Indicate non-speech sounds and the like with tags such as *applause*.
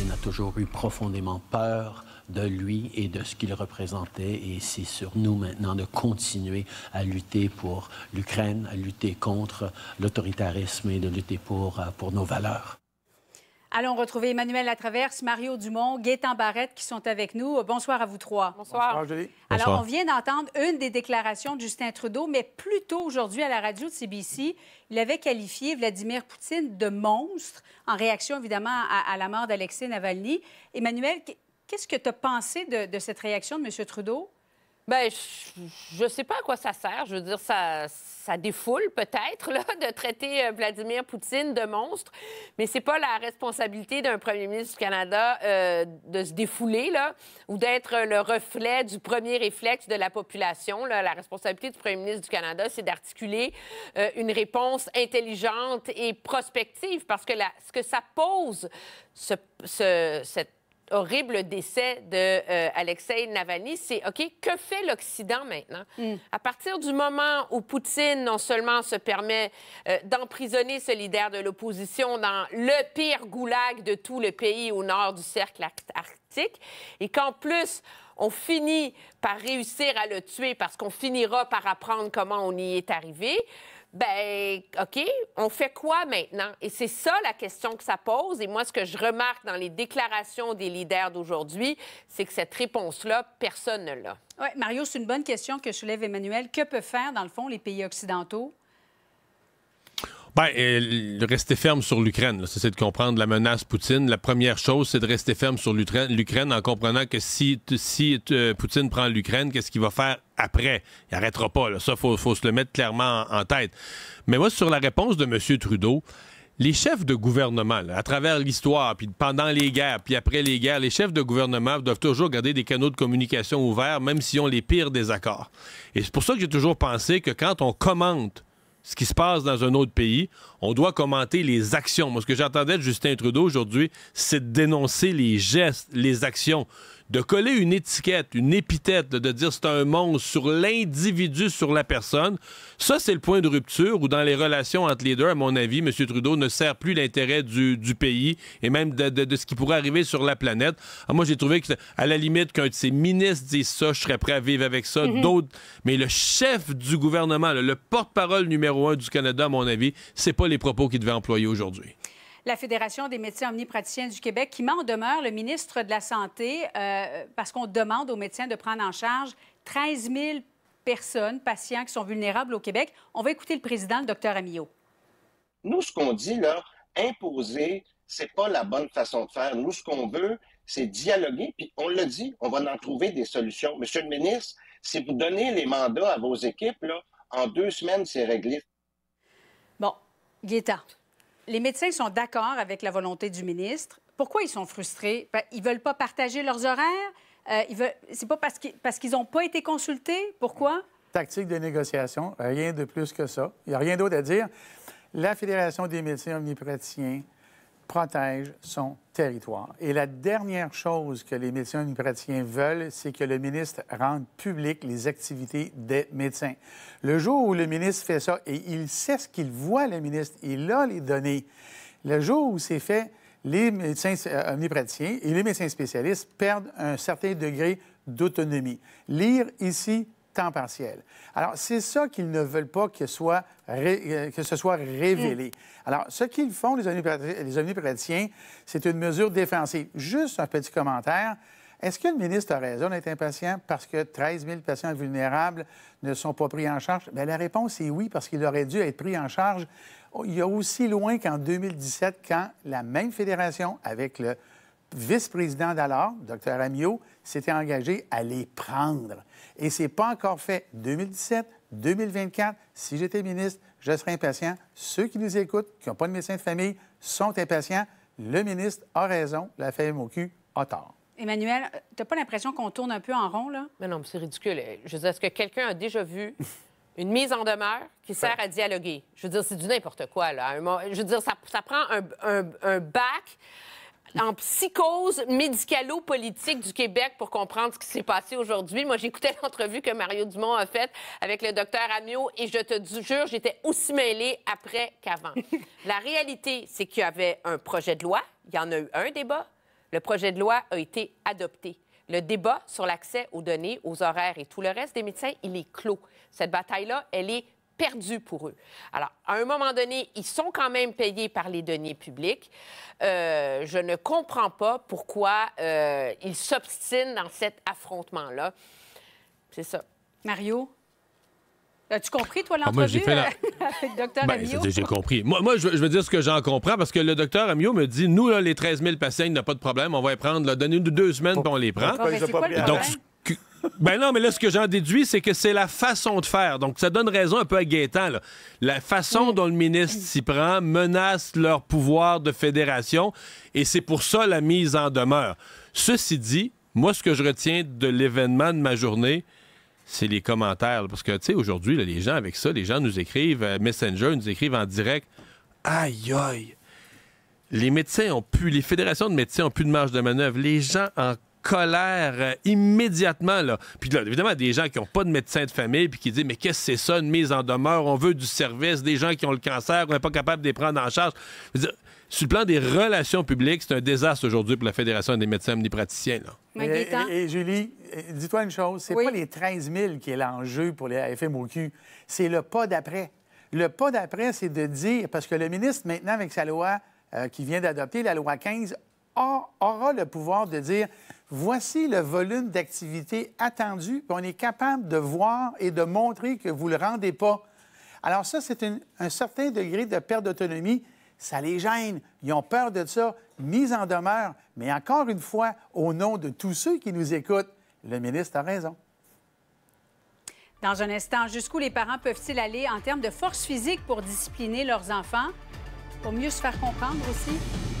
Il a toujours eu profondément peur de lui et de ce qu'il représentait. Et c'est sur nous maintenant de continuer à lutter pour l'Ukraine, à lutter contre l'autoritarisme et de lutter pour, euh, pour nos valeurs. Allons retrouver Emmanuel Latraverse, Mario Dumont, Gaétan Barrette qui sont avec nous. Bonsoir à vous trois. Bonsoir. Alors, on vient d'entendre une des déclarations de Justin Trudeau, mais plutôt aujourd'hui à la radio de CBC, il avait qualifié Vladimir Poutine de monstre en réaction évidemment à, la mort d'Alexei Navalny. Emmanuel, qu'est-ce que tu as pensé de, de cette réaction de M. Trudeau? Ben, je ne sais pas à quoi ça sert. Je veux dire, ça, ça défoule peut-être *laughs* de traiter euh, Vladimir Poutine de monstre, mais c'est pas la responsabilité d'un premier ministre du Canada euh, de se défouler là, ou d'être le reflet du premier réflexe de la population. La responsabilité du premier ministre du Canada, c'est d'articuler euh, une réponse intelligente et prospective, parce que ce que ça pose, ce, ce, cette horrible décès de euh, Navalny, c'est OK, que fait l'Occident maintenant? Hmm. À partir du moment où Poutine non seulement se permet euh, d'emprisonner ce leader de l'opposition dans le pire goulag de tout le pays au nord du cercle arctique, et qu'en plus, on finit par réussir à le tuer parce qu'on finira par apprendre comment on y est arrivé ben, OK, on fait quoi maintenant? Et c'est ça la question que ça pose. Et moi, ce que je remarque dans les déclarations des leaders d'aujourd'hui, c'est que cette réponse-là, personne ne l'a. Oui, Mario, c'est une bonne question que soulève Emmanuel. Que peut faire, dans le fond, les pays occidentaux Bien, euh, rester ferme sur l'Ukraine, c'est de comprendre la menace Poutine. La première chose, c'est de rester ferme sur l'Ukraine en comprenant que si, si euh, Poutine prend l'Ukraine, qu'est-ce qu'il va faire après? Il n'arrêtera pas. Ça, il faut, se le mettre clairement en, tête. Mais moi, sur la réponse de M. Trudeau, les chefs de gouvernement, à travers l'histoire, puis pendant les guerres, puis après les guerres, les chefs de gouvernement doivent toujours garder des canaux de communication ouverts, même s'ils ont les pires désaccords. Et c'est pour ça que j'ai toujours pensé que quand on commente ce qui se passe dans un autre pays. On doit commenter les actions. Moi, ce que j'attendais de Justin Trudeau aujourd'hui, c'est de dénoncer les gestes, les actions de coller une étiquette, une épithète, de dire c'est un monstre sur l'individu, sur la personne, ça, c'est le point de rupture où, dans les relations entre les deux, à mon avis, M. Trudeau ne sert plus l'intérêt du, pays et même de, ce qui pourrait arriver sur la planète. Ah, moi, j'ai trouvé que, à la limite, qu'un de ses ministres dise ça, je serais prêt à vivre avec ça. Mhm. D'autres. Mais le chef du gouvernement, le, porte-parole numéro un du Canada, à mon avis, c'est pas les propos qu'il devait employer aujourd'hui la Fédération des médecins omnipraticiens du Québec qui met en demeure le ministre de la Santé euh, parce qu'on demande aux médecins de prendre en charge 13 000 personnes, patients qui sont vulnérables au Québec. On va écouter le président, le docteur Amillot. Nous, ce qu'on dit, là, imposer, c'est pas la bonne façon de faire. Nous, ce qu'on veut, c'est dialoguer, puis on le dit, on va en trouver des solutions. Monsieur le ministre, si vous donnez les mandats à vos équipes, là, en deux semaines, c'est réglé. Bon, Guetta, les médecins sont d'accord avec la volonté du ministre. Pourquoi ils sont frustrés? Ben, ils veulent pas partager leurs horaires? Euh, veulent... C'est pas parce qu'ils parce qu'ils n'ont pas été consultés? Pourquoi? Tactique de négociation, rien de plus que ça. Il n'y a rien d'autre à dire. La Fédération des médecins omnipraticiens, protège son territoire. Et la dernière chose que les médecins omnipraticiens veulent, c'est que le ministre rende public les activités des médecins. Le jour où le ministre fait ça, et il sait ce qu'il voit, le ministre, il a les données, le jour où c'est fait, les médecins omnipraticiens euh, et les médecins spécialistes perdent un certain degré d'autonomie. Lire ici, temps partiel. Alors, c'est ça qu'ils ne veulent pas que, soit euh, que ce soit révélé. Mm. Alors, ce qu'ils font, les omnipraticiens, c'est une mesure défensive. Juste un petit commentaire. Est-ce que le ministre a raison d'être impatient parce que 13 000 patients vulnérables ne sont pas pris en charge? Bien, la réponse est oui, parce qu'il aurait dû être pris en charge il y a aussi loin qu'en 2017, quand la même fédération, avec le vice-président d'alors, Dr. Amio s'était engagé à les prendre. Et c'est pas encore fait. 2017, 2024, si j'étais ministre, je serais impatient. Ceux qui nous écoutent, qui n'ont pas de médecin de famille, sont impatients. Le ministre a raison, la FMOQ a tort. Emmanuel, t'as pas l'impression qu'on tourne un peu en rond, là? Mais non, c'est ridicule. Je veux est-ce que quelqu'un a déjà vu une mise en demeure qui sert à dialoguer? Je veux dire, c'est du n'importe quoi, là. Je veux dire, ça, prend un bac en psychose médicalo-politique du Québec pour comprendre ce qui s'est passé aujourd'hui. Moi, j'écoutais *laughs* l'entrevue que Mario Dumont a faite avec le docteur Amiot et je te jure, j'étais aussi mêlée après qu'avant. *laughs* La réalité, c'est qu'il y avait un projet de loi, il y en a eu un débat. Le projet de loi a été adopté. Le débat sur l'accès aux données, aux horaires et tout le reste des médecins, il est clos. Cette bataille-là, elle est perdu pour eux. Alors, à un moment donné, ils sont quand même payés par les deniers publics. Euh, je ne comprends pas pourquoi euh, ils s'obstinent dans cet affrontement-là. C'est ça. Mario, As-tu compris, toi, ah, l'entrevue euh, *laughs* avec avec Dr. Ben, j'ai compris. Moi, je, veux, dire ce que j'en comprends parce que le Docteur Amio me dit nous, les 13 000 patients, il n'a pas de problème, on va les prendre. Donnez-nous deux semaines, pour on les prend. Ben non, mais là, ce que j'en déduis, c'est que c'est la façon de faire. Donc, ça donne raison un peu à Gaétan. La façon dont le ministre s'y prend menace leur pouvoir de fédération et c'est pour ça la mise en demeure. Ceci dit, moi, ce que je retiens de l'événement de ma journée, c'est les commentaires. Parce que, tu sais, aujourd'hui, les gens avec ça, les gens nous écrivent, euh, Messenger, nous écrivent en direct. Aïe, aïe! Les médecins ont pu, les fédérations de médecins ont plus de marge de manœuvre. Les gens en colère euh, immédiatement. Là. Puis là, évidemment, des gens qui n'ont pas de médecin de famille puis qui disent Mais qu'est-ce que c'est ça, une mise en demeure On veut du service, des gens qui ont le cancer, on n'est pas capable de les prendre en charge. Je veux dire, sur le plan des relations publiques, c'est un désastre aujourd'hui pour la Fédération des médecins omnipraticiens. Là. Et, Julie, euh, dis-toi une chose c'est pas les 13 000 qui est l'enjeu pour les FMOQ, c'est le pas d'après. Le pas d'après, c'est de dire, parce que le ministre, maintenant, avec sa loi euh, qui vient d'adopter, la loi 15, aura le pouvoir de dire voici le volume d'activité attendues. qu'on on est capable de voir et de montrer que vous ne le rendez pas. Alors ça, c'est un certain degré de perte d'autonomie. Ça les gêne. Ils ont peur de ça. Mise en demeure. Mais encore une fois, au nom de tous ceux qui nous écoutent, le ministre a raison. Dans un instant, jusqu'où les parents peuvent-ils aller en termes de force physique pour discipliner leurs enfants, pour mieux se faire comprendre aussi?